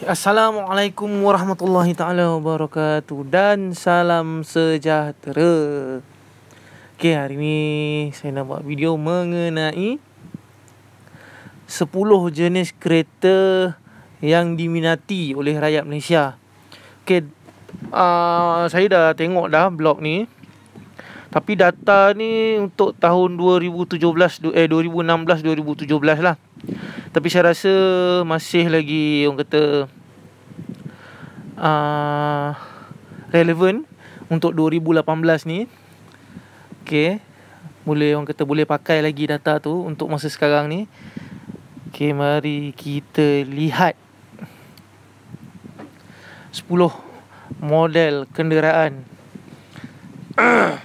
Okay. Assalamualaikum warahmatullahi taala wabarakatuh dan salam sejahtera. Okey, hari ini saya nak buat video mengenai 10 jenis kereta yang diminati oleh rakyat Malaysia. Okey, uh, saya dah tengok dah blog ni. Tapi data ni untuk tahun 2017 eh 2016 2017 lah. Tapi saya rasa masih lagi orang kata uh, ah, relevan untuk 2018 ni. Okay. Boleh orang kata boleh pakai lagi data tu untuk masa sekarang ni. Okay, mari kita lihat 10 model kenderaan.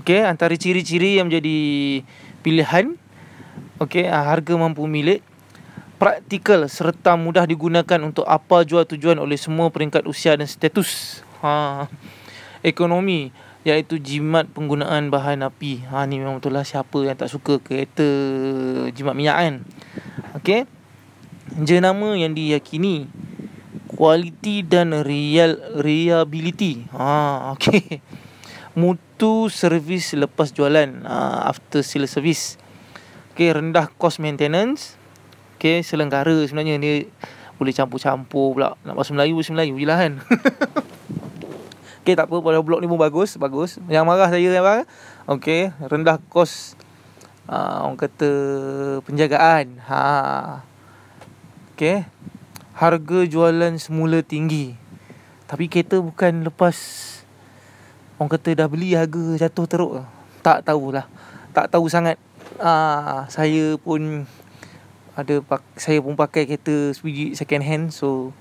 okay, antara ciri-ciri yang menjadi pilihan okey uh, harga mampu milik praktikal serta mudah digunakan untuk apa jual tujuan oleh semua peringkat usia dan status ha ekonomi iaitu jimat penggunaan bahan api ha ni memang betul lah siapa yang tak suka kereta jimat minyak kan okey jenama yang diyakini kualiti dan real reliability ha okey mutu servis lepas jualan uh, after sale service Okay, rendah cost maintenance. Okay, selenggara sebenarnya ni boleh campur-campur pula. Nak bahasa Melayu, bahasa Melayu je lah kan. okay, tak apa. Pada blok ni pun bagus. Bagus. Yang marah saya kan bang. Okay, rendah cost. Uh, orang kata penjagaan. Ha. Okay. Harga jualan semula tinggi. Tapi kereta bukan lepas orang kata dah beli harga jatuh teruk. Tak tahulah. Tak tahu sangat. Ah saya pun ada saya pun pakai kereta sebiji second hand so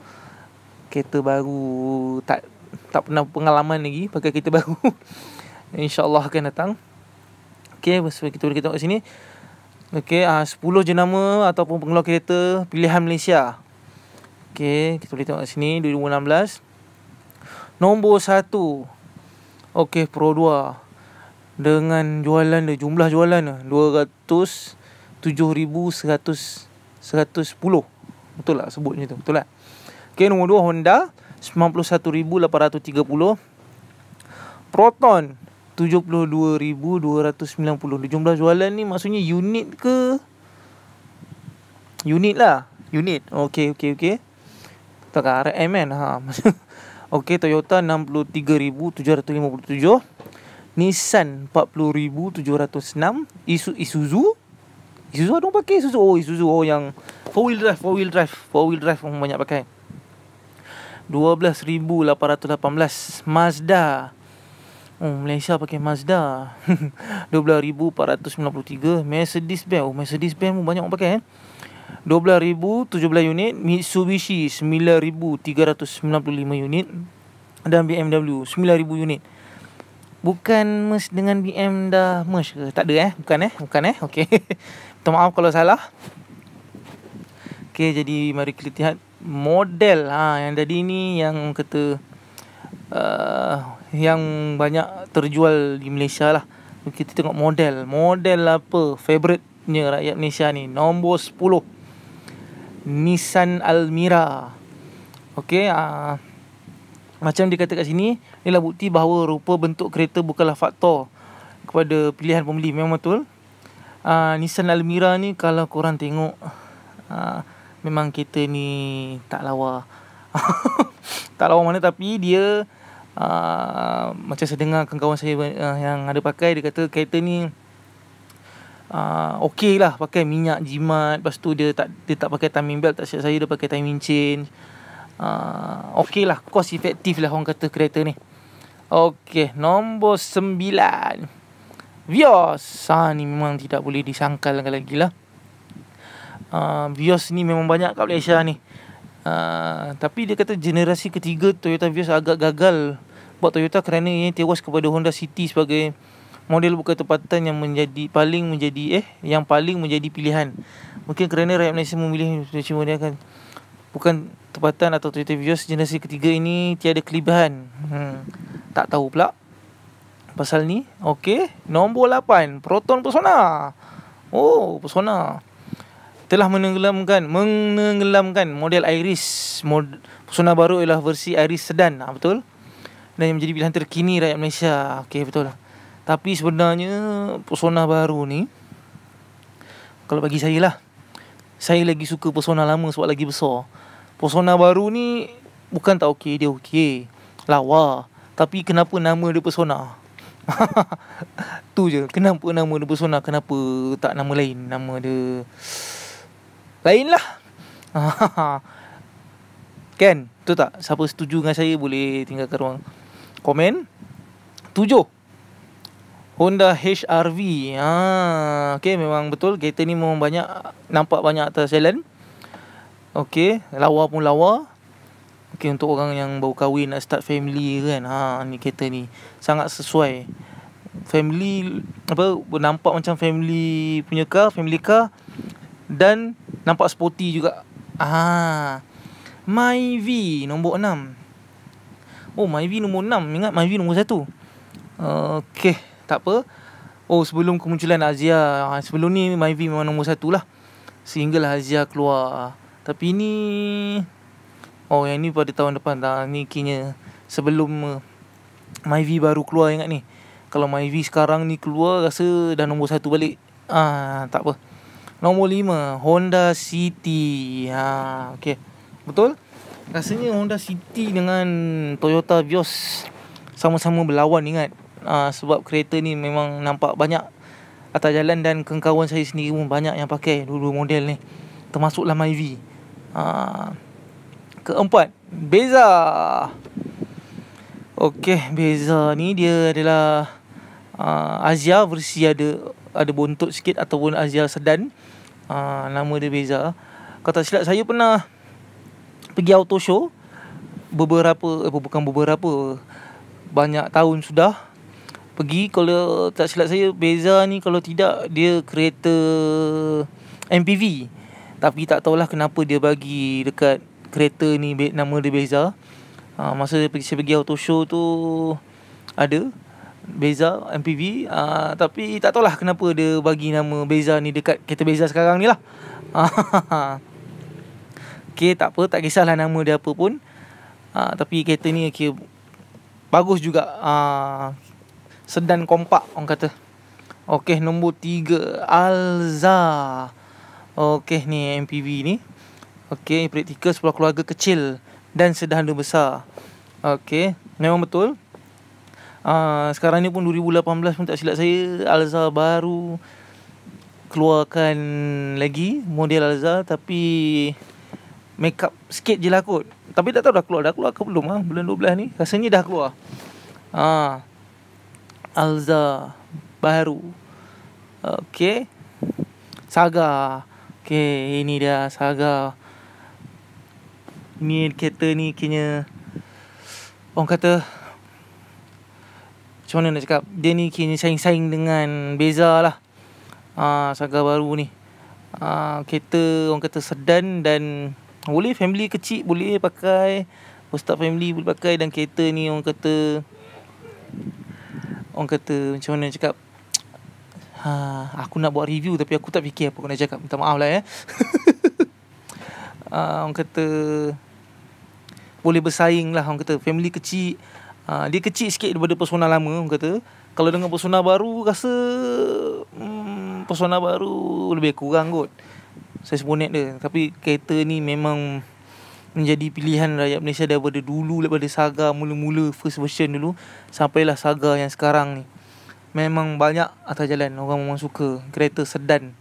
kereta baru tak tak pernah pengalaman lagi pakai kereta baru insyaallah akan datang okey sebab kita boleh kita kat sini okey ah, uh, 10 jenama ataupun pengeluar kereta pilihan Malaysia okey kita boleh tengok sini 2016 nombor 1 okey pro 2 dengan jualan dia jumlah jualan dua ratus tujuh ribu seratus seratus puluh, betul lah sebutnya macam tu betul lah okey nombor 2 Honda puluh, Proton tujuh puluh dua dua ribu ratus sembilan puluh, jumlah jualan ni maksudnya unit ke unit lah unit okey okey okey tak RM kan ha okey Toyota 63,757 Nissan 40706 Isu Isuzu Isuzu ada orang pakai Isuzu Oh Isuzu Oh yang Four wheel drive Four wheel drive Four wheel drive orang banyak pakai 12,818 Mazda Oh Malaysia pakai Mazda 12,493 Mercedes Benz Oh Mercedes Benz pun banyak orang pakai eh 12,017 unit Mitsubishi 9,395 unit Dan BMW 9,000 unit Bukan merge dengan BM dah merge ke? Tak ada eh? Bukan eh? Bukan eh? Okay. Minta maaf kalau salah. Okay, jadi mari kita lihat model ha, yang tadi ni yang kata uh, yang banyak terjual di Malaysia lah. Kita tengok model. Model apa? Favoritenya rakyat Malaysia ni. Nombor 10. Nissan Almira. Okay. Okay. Uh, macam dia kata kat sini inilah bukti bahawa rupa bentuk kereta bukanlah faktor kepada pilihan pembeli memang betul uh, Nissan Almira ni kalau korang tengok uh, memang kereta ni tak lawa tak lawa mana tapi dia uh, macam saya dengar kawan saya uh, yang ada pakai dia kata kereta ni uh, okey lah pakai minyak jimat lepas tu dia tak dia tak pakai timing belt tak siap saya dia pakai timing change uh, okey lah cost efektif lah orang kata kereta ni okey nombor sembilan, Vios ha, ni memang tidak boleh disangkal lagi lagi lah uh, Vios ni memang banyak kat Malaysia ni uh, tapi dia kata generasi ketiga Toyota Vios agak gagal buat Toyota kerana ini tewas kepada Honda City sebagai model buka tempatan yang menjadi paling menjadi eh yang paling menjadi pilihan mungkin kerana rakyat Malaysia memilih macam mana akan bukan tempatan atau Twitter Vios generasi ketiga ini tiada kelebihan. Hmm. Tak tahu pula. Pasal ni, okey, nombor 8, Proton Persona. Oh, Persona. Telah menenggelamkan menenggelamkan model Iris. Mod, Persona baru ialah versi Iris sedan, ha, betul? Dan yang menjadi pilihan terkini rakyat Malaysia. Okey, betul lah. Tapi sebenarnya Persona baru ni kalau bagi saya lah saya lagi suka Persona lama sebab lagi besar. Persona baru ni bukan tak okey dia okey. Lawa. Tapi kenapa nama dia Persona? tu je. Kenapa nama dia Persona? Kenapa tak nama lain? Nama dia lain lah kan? Tu tak siapa setuju dengan saya boleh tinggalkan ruang komen. Tujuh. Honda HRV. ah okay, memang betul. Kereta ni memang banyak nampak banyak atas jalan. Okey, lawa pun lawa. Okey untuk orang yang baru kahwin nak start family kan. Ha ni kereta ni sangat sesuai. Family apa nampak macam family punya car, family car dan nampak sporty juga. Ha. Myvi nombor 6. Oh, Myvi nombor 6. Ingat Myvi nombor 1. Uh, Okey, tak apa. Oh, sebelum kemunculan Azia, ha, sebelum ni Myvi memang nombor 1 lah. Sehinggalah Azia keluar. Tapi ni Oh yang ni pada tahun depan dah Ni kini sebelum uh, Myvi baru keluar ingat ni Kalau Myvi sekarang ni keluar rasa dah nombor satu balik Ah ha, tak apa Nombor lima Honda City ha, okay. Betul? Rasanya Honda City dengan Toyota Vios Sama-sama berlawan ingat ha, Sebab kereta ni memang nampak banyak Atas jalan dan kengkawan saya sendiri pun banyak yang pakai dulu model ni Termasuklah Myvi Ah, keempat beza okey beza ni dia adalah uh, ah, Azia versi ada ada bontot sikit ataupun Azia sedan uh, nama dia beza kata silap saya pernah pergi auto show beberapa eh, bukan beberapa banyak tahun sudah pergi kalau tak silap saya beza ni kalau tidak dia kereta MPV tapi tak tahulah kenapa dia bagi dekat kereta ni nama dia Beza. Ha, masa dia pergi, saya pergi auto show tu ada Beza MPV. Ha, ah, tapi tak tahulah kenapa dia bagi nama Beza ni dekat kereta Beza sekarang ni lah. Ha, Okey tak apa tak kisahlah nama dia apa pun. Ha, tapi kereta ni okay, bagus juga. Ha, sedan kompak orang kata. Okey nombor 3 Alza. Okey ni MPV ni. Okey, praktikal sebuah keluarga kecil dan sederhana besar. Okey, memang betul. Uh, sekarang ni pun 2018 pun tak silap saya Alza baru keluarkan lagi model Alza tapi makeup sikit je lah kot. Tapi tak tahu dah keluar dah keluar ke belum ah bulan 12 ni. Rasanya dah keluar. Ha. Uh, Alza baru. Okey. Saga. Okay, ini dia saga. Ni kereta ni kini orang kata macam mana nak cakap dia ni kini saing-saing dengan beza lah ah saga baru ni ah kereta orang kata sedan dan boleh family kecil boleh pakai ustaz family boleh pakai dan kereta ni orang kata orang kata macam mana nak cakap Ha, aku nak buat review tapi aku tak fikir apa aku nak cakap. Minta maaf lah ya. ha, orang kata boleh bersaing lah orang kata family kecil ha, dia kecil sikit daripada persona lama orang kata kalau dengan persona baru rasa hmm, persona baru lebih kurang kot saya sebonet dia tapi kereta ni memang menjadi pilihan rakyat Malaysia daripada dulu daripada saga mula-mula first version dulu sampailah saga yang sekarang ni memang banyak atas jalan orang memang suka kereta sedan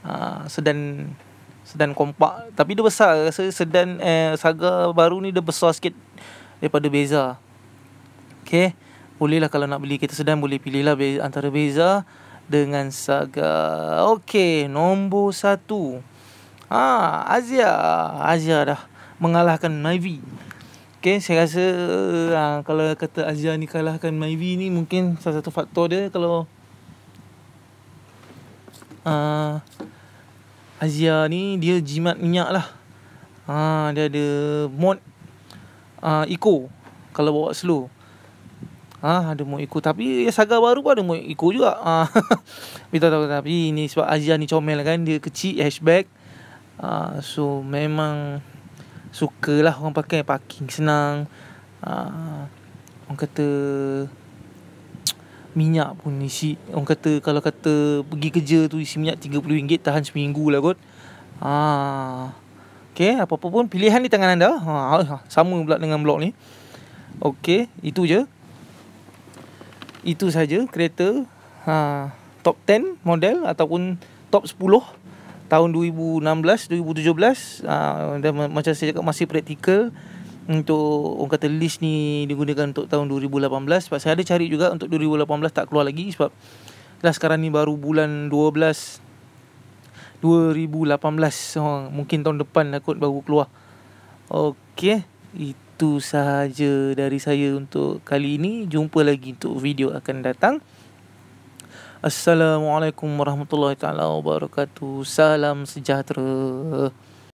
ha, sedan sedan kompak tapi dia besar rasa sedan eh, saga baru ni dia besar sikit daripada beza Okay, boleh lah kalau nak beli kereta sedan boleh pilih lah antara beza dengan saga okey nombor satu Ah, Azia, Azia dah mengalahkan Navy. Okay, saya rasa ha, kalau kata Azia ni kalahkan Maivi ni mungkin salah satu faktor dia kalau ha, ah, Azia ni dia jimat minyak lah. Ha, dia ada mod ha, eco kalau bawa slow. ha, ada mod eco tapi ya saga baru pun ada mod eco juga. Ha, tapi tahu, tahu, tapi ini sebab Azia ni comel kan dia kecil hatchback. Ha, so memang suka lah orang pakai Parking senang uh, Orang kata Minyak pun isi Orang kata Kalau kata Pergi kerja tu Isi minyak RM30 Tahan seminggu lah kot uh, ah, Okay Apa-apa pun Pilihan di tangan anda uh, Sama pula dengan blog ni Okay Itu je Itu saja Kereta uh, Top 10 model Ataupun Top tahun 2016 2017 uh, dan macam saya cakap masih praktikal untuk orang kata list ni digunakan untuk tahun 2018 sebab saya ada cari juga untuk 2018 tak keluar lagi sebab lah sekarang ni baru bulan 12 2018 ha, mungkin tahun depan lah kot baru keluar Okey, itu sahaja dari saya untuk kali ini jumpa lagi untuk video akan datang Assalamualaikum warahmatullahi taala wabarakatuh. Salam sejahtera.